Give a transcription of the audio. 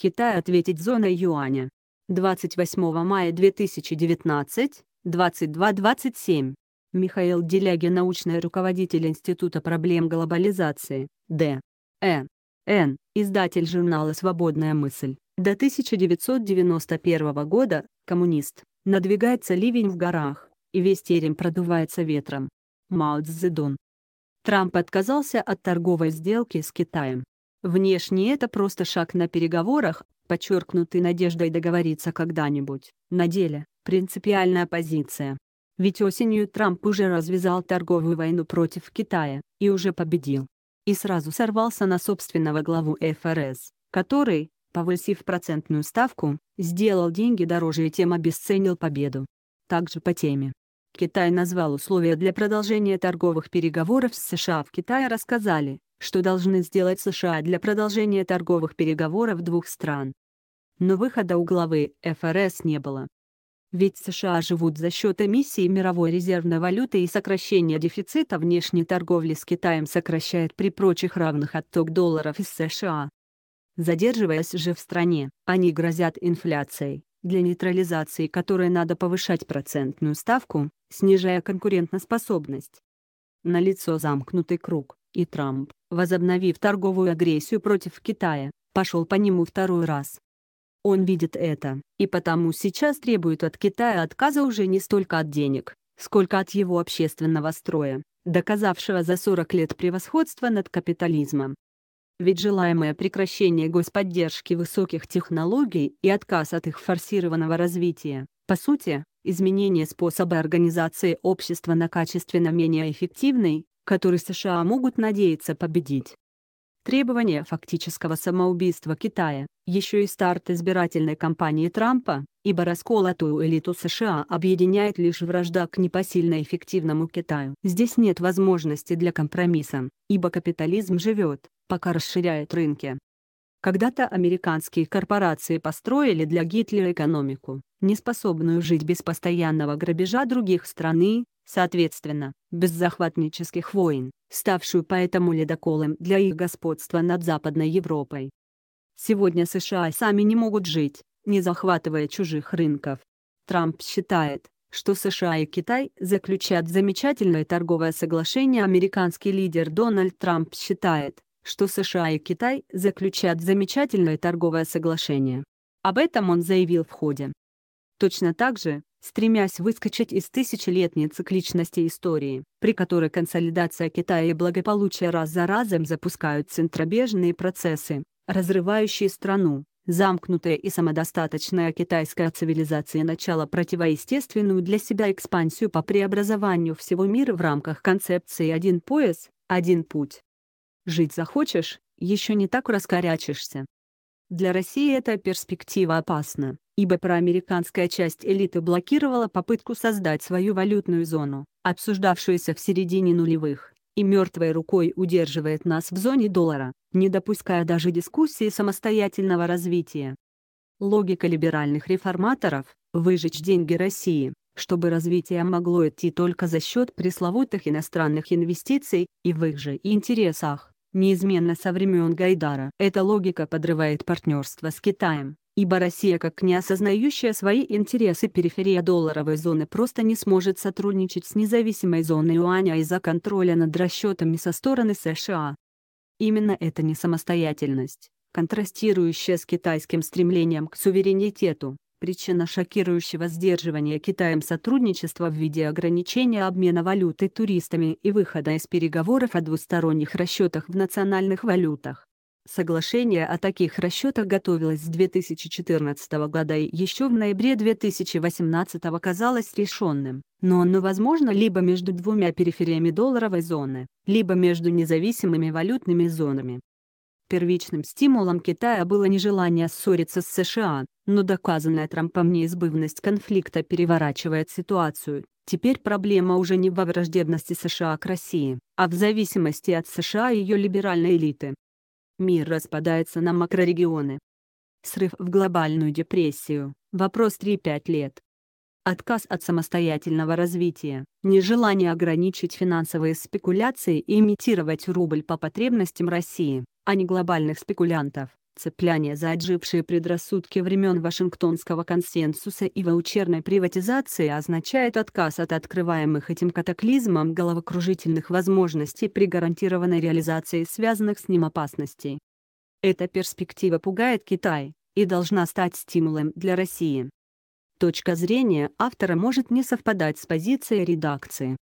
Китай ответить зона юаня. 28 мая 2019, 22:27 Михаил Делягин, научный руководитель Института проблем глобализации, Д. Э. Н. Издатель журнала «Свободная мысль». До 1991 года, коммунист, надвигается ливень в горах, и весь терем продувается ветром. Мао Цзэдун. Трамп отказался от торговой сделки с Китаем. Внешне это просто шаг на переговорах, подчеркнутый надеждой договориться когда-нибудь. На деле – принципиальная позиция. Ведь осенью Трамп уже развязал торговую войну против Китая, и уже победил. И сразу сорвался на собственного главу ФРС, который, повысив процентную ставку, сделал деньги дороже и тем обесценил победу. Также по теме. Китай назвал условия для продолжения торговых переговоров с США в Китае рассказали, что должны сделать США для продолжения торговых переговоров двух стран. Но выхода у главы ФРС не было. Ведь США живут за счет эмиссии мировой резервной валюты и сокращения дефицита внешней торговли с Китаем сокращает при прочих равных отток долларов из США. Задерживаясь же в стране, они грозят инфляцией, для нейтрализации которой надо повышать процентную ставку, снижая конкурентоспособность. Налицо замкнутый круг, и Трамп, возобновив торговую агрессию против Китая, пошел по нему второй раз. Он видит это, и потому сейчас требует от Китая отказа уже не столько от денег, сколько от его общественного строя, доказавшего за 40 лет превосходство над капитализмом. Ведь желаемое прекращение господдержки высоких технологий и отказ от их форсированного развития, по сути, изменение способа организации общества на качественно менее эффективный, который США могут надеяться победить. Требование фактического самоубийства Китая, еще и старт избирательной кампании Трампа, ибо расколотую элиту США объединяет лишь вражда к непосильно эффективному Китаю. Здесь нет возможности для компромисса, ибо капитализм живет, пока расширяет рынки. Когда-то американские корпорации построили для Гитлера экономику, неспособную жить без постоянного грабежа других страны, соответственно, без захватнических войн, ставшую поэтому ледоколом для их господства над Западной Европой. Сегодня США сами не могут жить, не захватывая чужих рынков. Трамп считает, что США и Китай заключат замечательное торговое соглашение американский лидер Дональд Трамп считает, что США и Китай заключат замечательное торговое соглашение. Об этом он заявил в ходе Точно так же, стремясь выскочить из тысячелетней цикличности истории, при которой консолидация Китая и благополучие раз за разом запускают центробежные процессы, разрывающие страну, замкнутая и самодостаточная китайская цивилизация начала противоестественную для себя экспансию по преобразованию всего мира в рамках концепции «один пояс, один путь». Жить захочешь, еще не так раскорячишься. Для России эта перспектива опасна, ибо проамериканская часть элиты блокировала попытку создать свою валютную зону, обсуждавшуюся в середине нулевых, и мертвой рукой удерживает нас в зоне доллара, не допуская даже дискуссии самостоятельного развития. Логика либеральных реформаторов – выжечь деньги России, чтобы развитие могло идти только за счет пресловутых иностранных инвестиций, и в их же интересах неизменно со времен Гайдара. Эта логика подрывает партнерство с Китаем, ибо Россия как не осознающая свои интересы периферия долларовой зоны просто не сможет сотрудничать с независимой зоной юаня из-за контроля над расчетами со стороны США. Именно эта несамостоятельность, контрастирующая с китайским стремлением к суверенитету, Причина шокирующего сдерживания Китаем сотрудничества в виде ограничения обмена валюты туристами и выхода из переговоров о двусторонних расчетах в национальных валютах. Соглашение о таких расчетах готовилось с 2014 года и еще в ноябре 2018 казалось решенным, но оно возможно либо между двумя перифериями долларовой зоны, либо между независимыми валютными зонами. Первичным стимулом Китая было нежелание ссориться с США, но доказанная Трампом неизбывность конфликта переворачивает ситуацию. Теперь проблема уже не во враждебности США к России, а в зависимости от США и ее либеральной элиты. Мир распадается на макрорегионы. Срыв в глобальную депрессию – вопрос 3-5 лет отказ от самостоятельного развития, нежелание ограничить финансовые спекуляции и имитировать рубль по потребностям России, а не глобальных спекулянтов. Цепляние за отжившие предрассудки времен Вашингтонского консенсуса и ваучерной приватизации означает отказ от открываемых этим катаклизмом головокружительных возможностей при гарантированной реализации связанных с ним опасностей. Эта перспектива пугает Китай и должна стать стимулом для России. Точка зрения автора может не совпадать с позицией редакции.